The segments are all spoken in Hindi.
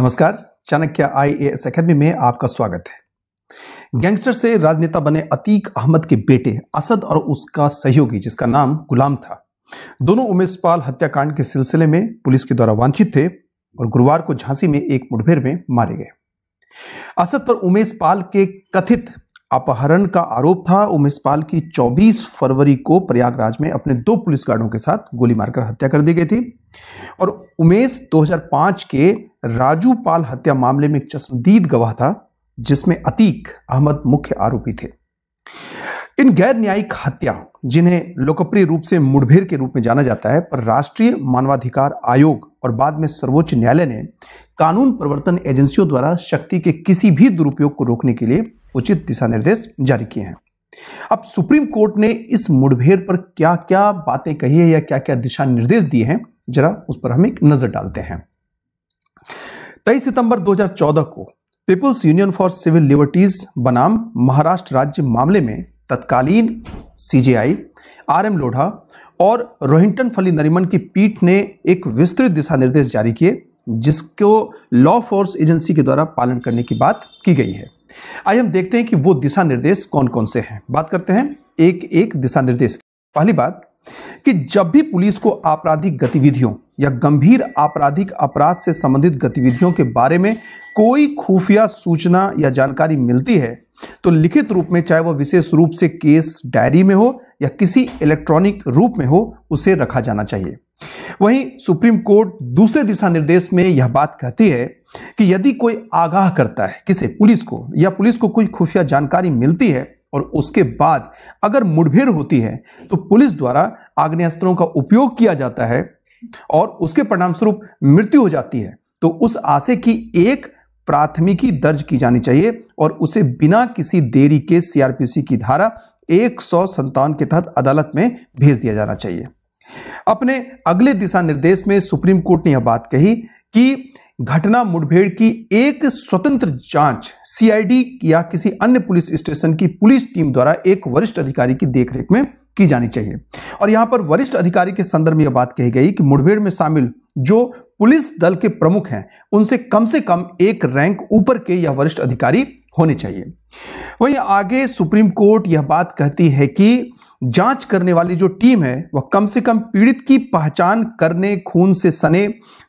नमस्कार Chanakya I A S academy में आपका स्वागत है गैंगस्टर से राजनेता बने अतीक अहमद के बेटे असद और उसका सहयोगी जिसका नाम गुलाम था दोनों उमेश पाल हत्याकांड के सिलसिले में पुलिस के द्वारा वांछित थे और गुरुवार को झांसी में एक मुठभेड़ में मारे गए असद पर उमेश पाल के कथित अपहरण का आरोप था उमेश पाल की 24 फरवरी को प्रयागराज में अपने दो पुलिस गार्डों के साथ गोली मारकर हत्या कर दी गई थी और उमेश 2005 के राजू पाल हत्या मामले में एक चश्मदीद गवाह था जिसमें अतीक अहमद मुख्य आरोपी थे इन गैर न्यायिक हत्या जिन्हें लोकप्रिय रूप से मुठभेड़ के रूप में जाना जाता है पर राष्ट्रीय मानवाधिकार आयोग और बाद में सर्वोच्च न्यायालय ने कानून प्रवर्तन एजेंसियों द्वारा शक्ति के किसी भी दुरुपयोग को रोकने के लिए उचित दिशा निर्देश जारी किए हैं अब सुप्रीम कोर्ट ने इस मुठभेड़ पर क्या क्या बातें कही है या क्या क्या दिशा निर्देश दिए हैं जरा उस पर हम एक नजर डालते हैं तेईस सितंबर 2014 को people's union for civil liberties बनाम महाराष्ट्र राज्य मामले में तत्कालीन सीजेआई आर एम लोढ़ा और रोहिंटन फली नरिमन की पीठ ने एक विस्तृत दिशा निर्देश जारी किए जिसको लॉ फोर्स एजेंसी के द्वारा पालन करने की बात की गई है आइए हम देखते हैं कि वो दिशा निर्देश कौन कौन से हैं बात करते हैं एक एक दिशा निर्देश पहली बात कि जब भी पुलिस को आपराधिक गतिविधियों या गंभीर आपराधिक अपराध से संबंधित गतिविधियों के बारे में कोई खुफिया सूचना या जानकारी मिलती है तो लिखित रूप में चाहे वह विशेष रूप से केस डायरी में हो या किसी इलेक्ट्रॉनिक रूप में हो उसे रखा जाना चाहिए वहीं सुप्रीम कोर्ट दूसरे दिशा निर्देश में यह बात कहती है कि यदि कोई आगाह करता है किसे पुलिस को या पुलिस को कोई खुफिया जानकारी मिलती है और उसके बाद अगर मुठभेड़ होती है तो पुलिस द्वारा आग्नेस्त्रों का उपयोग किया जाता है और उसके परिणाम स्वरूप मृत्यु हो जाती है तो उस आशय की एक प्राथमिकी दर्ज की जानी चाहिए और उसे बिना किसी देरी के सीआरपीसी की धारा एक के तहत अदालत में भेज दिया जाना चाहिए अपने अगले दिशा निर्देश में सुप्रीम कोर्ट ने यह बात कही कि घटना मुठभेड़ की एक स्वतंत्र जांच सीआईडी या किसी अन्य पुलिस स्टेशन की पुलिस टीम द्वारा एक वरिष्ठ अधिकारी की देखरेख में की जानी चाहिए और यहां पर वरिष्ठ अधिकारी के संदर्भ में यह बात कही गई कि मुठभेड़ में शामिल जो पुलिस दल के प्रमुख हैं उनसे कम से कम एक रैंक ऊपर के यह वरिष्ठ अधिकारी होने चाहिए वहीं आगे सुप्रीम कोर्ट यह बात कहती है कि जांच करने वाली जो टीम है वह कम से कम पीड़ित की पहचान करने खून से सने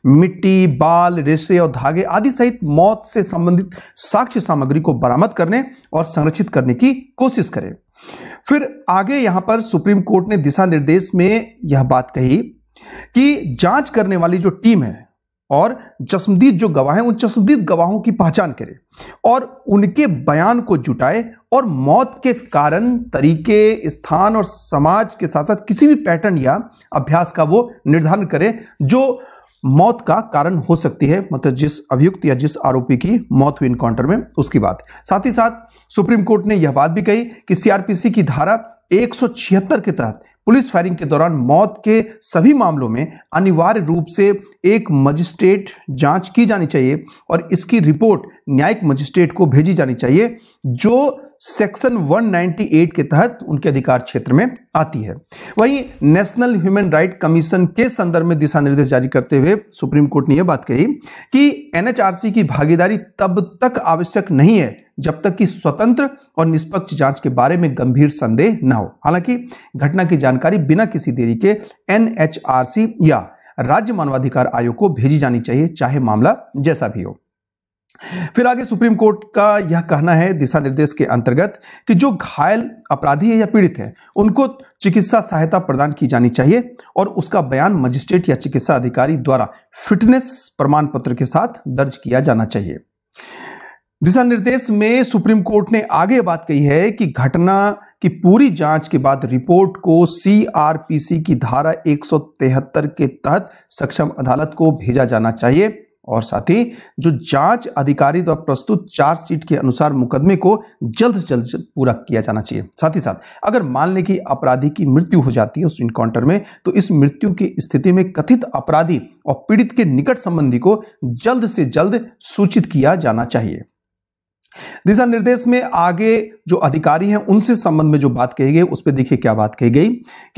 मिट्टी बाल रेशे और धागे आदि सहित मौत से संबंधित साक्ष्य सामग्री को बरामद करने और संरक्षित करने की कोशिश करे फिर आगे यहां पर सुप्रीम कोर्ट ने दिशा निर्देश में यह बात कही कि जांच करने वाली जो टीम है और चश्मदीद जो गवाह हैं उन चश्मदीद गवाहों की पहचान करे और उनके बयान को जुटाए और मौत के कारण तरीके स्थान और समाज के साथ साथ किसी भी पैटर्न या अभ्यास का वो निर्धारण करे जो मौत का कारण हो सकती है मतलब जिस अभियुक्त या जिस आरोपी की मौत हुई इनकाउंटर में उसकी बात साथ ही साथ सुप्रीम कोर्ट ने यह बात भी कही कि सीआरपीसी की धारा एक के तहत पुलिस फायरिंग के दौरान मौत के सभी मामलों में अनिवार्य रूप से एक मजिस्ट्रेट जांच की जानी चाहिए और इसकी रिपोर्ट न्यायिक मजिस्ट्रेट को भेजी जानी चाहिए जो सेक्शन 198 के तहत उनके अधिकार क्षेत्र में आती है वहीं नेशनल ह्यूमन राइट कमीशन के संदर्भ में दिशा निर्देश जारी करते हुए सुप्रीम कोर्ट ने यह बात कही कि एनएचआरसी की भागीदारी तब तक आवश्यक नहीं है जब तक कि स्वतंत्र और निष्पक्ष जांच के बारे में गंभीर संदेह न हो हालांकि घटना की जानकारी बिना किसी देरी के एनएचआरसी या राज्य मानवाधिकार आयोग को भेजी जानी चाहिए चाहे मामला जैसा भी हो फिर आगे सुप्रीम कोर्ट का यह कहना है दिशा निर्देश के अंतर्गत कि जो घायल अपराधी है या पीड़ित है उनको चिकित्सा सहायता प्रदान की जानी चाहिए और उसका बयान मजिस्ट्रेट या चिकित्सा अधिकारी द्वारा फिटनेस प्रमाण पत्र के साथ दर्ज किया जाना चाहिए दिशा निर्देश में सुप्रीम कोर्ट ने आगे बात कही है कि घटना की पूरी जांच के बाद रिपोर्ट को सीआरपीसी की धारा एक के तहत सक्षम अदालत को भेजा जाना चाहिए और साथ ही जो जांच अधिकारी द्वारा प्रस्तुत चार सीट के अनुसार मुकदमे को जल्द से जल्द पूरा किया जाना चाहिए साथ ही साथ अगर मान लें कि अपराधी की मृत्यु हो जाती है उस इनकाउंटर में तो इस मृत्यु की स्थिति में कथित अपराधी और पीड़ित के निकट संबंधी को जल्द से जल्द सूचित किया जाना चाहिए दिशा निर्देश में आगे जो अधिकारी हैं उनसे संबंध में जो बात कही गई उस पर देखिए क्या बात कही गई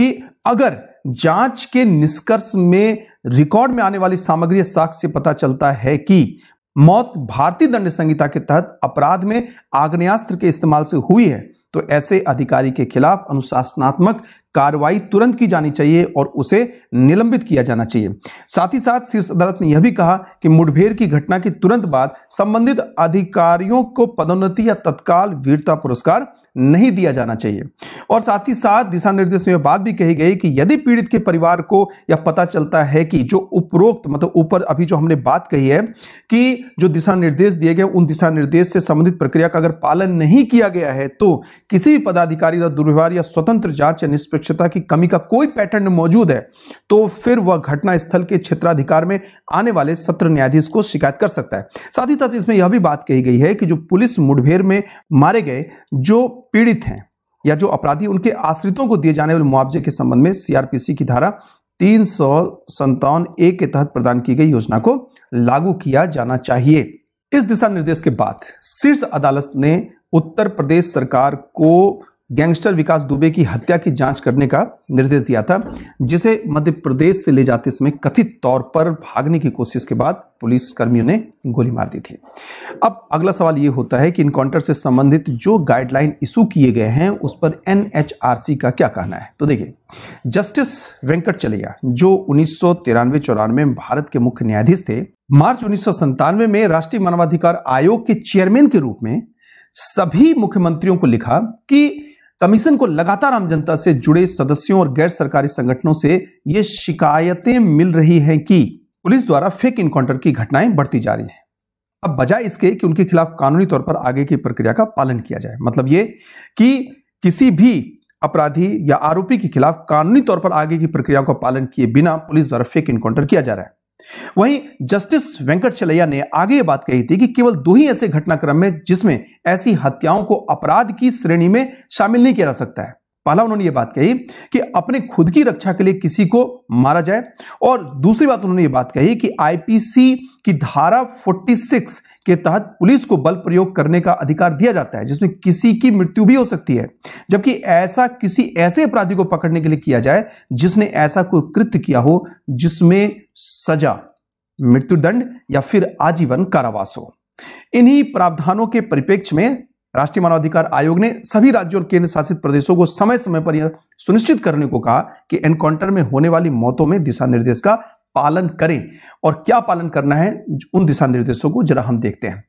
कि अगर जांच के निष्कर्ष में रिकॉर्ड में आने वाली सामग्री साक्ष्य पता चलता है कि मौत भारतीय दंड संहिता के तहत अपराध में आग्नेस्त्र के इस्तेमाल से हुई है तो ऐसे अधिकारी के खिलाफ अनुशासनात्मक कार्रवाई तुरंत की जानी चाहिए और उसे निलंबित किया जाना चाहिए साथ ही साथ शीर्ष अदालत ने यह भी कहा कि मुठभेड़ की घटना के तुरंत बाद संबंधित अधिकारियों को पदोन्नति या तत्काल वीरता पुरस्कार नहीं दिया जाना चाहिए और साथ ही साथ दिशा निर्देश में बात भी कही गई कि यदि पीड़ित के परिवार को यह पता चलता है कि जो उपरोक्त मतलब ऊपर अभी जो हमने बात कही है कि जो दिशा निर्देश दिए गए उन दिशा निर्देश से संबंधित प्रक्रिया का अगर पालन नहीं किया गया है तो किसी भी पदाधिकारी का दुर्व्यवहार या स्वतंत्र जांच या निष्पक्ष सुरक्षता की कमी का कोई पैटर्न मौजूद है तो फिर वह घटना स्थल के क्षेत्राधिकार में आने वाले सत्र न्यायाधीश को शिकायत कर सकता है साथ ही साथ इसमें यह भी बात कही गई है कि जो पुलिस मुठभेड़ में मारे गए जो पीड़ित हैं या जो अपराधी उनके आश्रितों को दिए जाने वाले मुआवजे के संबंध में सीआरपीसी की धारा तीन सौ संतावन ए के तहत प्रदान की गई योजना को लागू किया जाना चाहिए इस दिशा निर्देश के बाद शीर्ष अदालत ने उत्तर प्रदेश सरकार को गैंगस्टर विकास दुबे की हत्या की जांच करने का निर्देश दिया था जिसे मध्य प्रदेश से ले जाते समय कथित तौर पर भागने की कोशिश के बाद पुलिस कर्मियों ने गोली मार दी थी अब अगला सवाल ये होता है कि इनकाउंटर से संबंधित जो गाइडलाइन इशू किए गए हैं उस पर एन का क्या कहना है तो देखिए जस्टिस वेंकट चलैया जो उन्नीस सौ में भारत के मुख्य न्यायाधीश थे मार्च उन्नीस में राष्ट्रीय मानवाधिकार आयोग के चेयरमैन के रूप में सभी मुख्यमंत्रियों को लिखा कि कमीशन को लगातार आम जनता से जुड़े सदस्यों और गैर सरकारी संगठनों से ये शिकायतें मिल रही हैं कि पुलिस द्वारा फेक इनकाउंटर की घटनाएं बढ़ती जा रही हैं अब बजाय इसके कि उनके खिलाफ कानूनी तौर पर आगे की प्रक्रिया का पालन किया जाए मतलब ये कि किसी भी अपराधी या आरोपी के खिलाफ कानूनी तौर पर आगे की प्रक्रियाओं का पालन किए बिना पुलिस द्वारा फेक इनकाउंटर किया जा रहा है वहीं जस्टिस वेंकट चलैया ने आगे बात कही थी कि केवल दो ही ऐसे घटनाक्रम में जिसमें ऐसी हत्याओं को अपराध की श्रेणी में शामिल नहीं किया जा सकता है पहला उन्होंने ये बात कही कि अपने खुद की रक्षा के लिए किसी को मारा जाए और दूसरी बात उन्होंने ये बात कही कि आईपीसी की धारा 46 के तहत पुलिस को बल प्रयोग करने का अधिकार दिया जाता है जिसमें किसी की मृत्यु भी हो सकती है जबकि ऐसा किसी ऐसे अपराधी को पकड़ने के लिए किया जाए जिसने ऐसा कोई कृत्य किया हो जिसमें सजा मृत्युदंड या फिर आजीवन कारावास हो इन्हीं प्रावधानों के परिप्रेक्ष्य में राष्ट्रीय मानवाधिकार आयोग ने सभी राज्यों और केंद्र शासित प्रदेशों को समय समय पर यह सुनिश्चित करने को कहा कि एनकाउंटर में होने वाली मौतों में दिशा निर्देश का पालन करें और क्या पालन करना है उन दिशा निर्देशों को जरा हम देखते हैं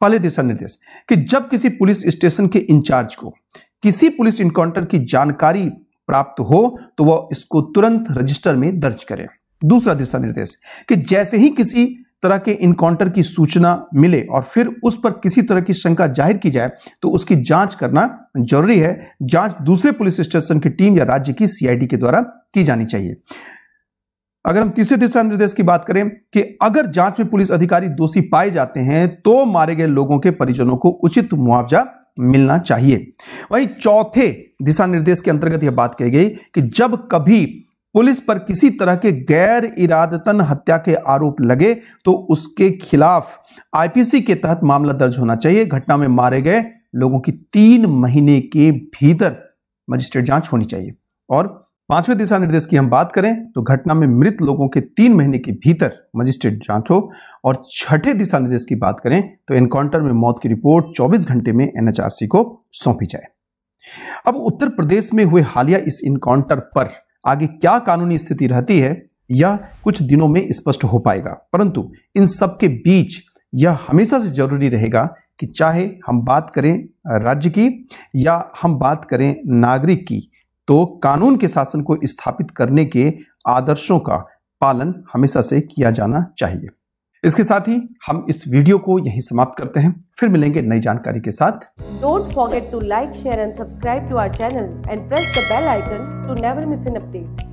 पहले दिशा निर्देश कि जब किसी पुलिस स्टेशन के इंचार्ज को किसी पुलिस इनकाउंटर की जानकारी प्राप्त हो तो वह इसको तुरंत रजिस्टर में दर्ज करें दूसरा दिशा निर्देश कि जैसे ही किसी तरह के इनकाउंटर की सूचना मिले और फिर उस पर किसी तरह की शंका जाहिर की जाए तो उसकी जांच करना जरूरी है जांच दूसरे पुलिस स्टेशन की टीम या राज्य की सीआईडी के द्वारा की जानी चाहिए अगर हम तीसरे दिशा निर्देश की बात करें कि अगर जांच में पुलिस अधिकारी दोषी पाए जाते हैं तो मारे गए लोगों के परिजनों को उचित मुआवजा मिलना चाहिए वहीं चौथे दिशा निर्देश के अंतर्गत यह बात कही गई कि जब कभी पुलिस पर किसी तरह के गैर इरादतन हत्या के आरोप लगे तो उसके खिलाफ आईपीसी के तहत मामला दर्ज होना चाहिए घटना में मारे गए लोगों की तीन महीने के भीतर मजिस्ट्रेट जांच होनी चाहिए और पांचवें दिशा निर्देश की हम बात करें तो घटना में मृत लोगों के तीन महीने के भीतर मजिस्ट्रेट जांच हो और छठे दिशा निर्देश की बात करें तो एनकाउंटर में मौत की रिपोर्ट 24 घंटे में एनएचआरसी को सौंपी जाए अब उत्तर प्रदेश में हुए हालिया इस इनकाउंटर पर आगे क्या कानूनी स्थिति रहती है यह कुछ दिनों में स्पष्ट हो पाएगा परंतु इन सब के बीच यह हमेशा से जरूरी रहेगा कि चाहे हम बात करें राज्य की या हम बात करें नागरिक की तो कानून के शासन को स्थापित करने के आदर्शों का पालन हमेशा से किया जाना चाहिए इसके साथ ही हम इस वीडियो को यहीं समाप्त करते हैं फिर मिलेंगे नई जानकारी के साथ don't forget to like share and subscribe to our channel and press the bell icon to never miss an update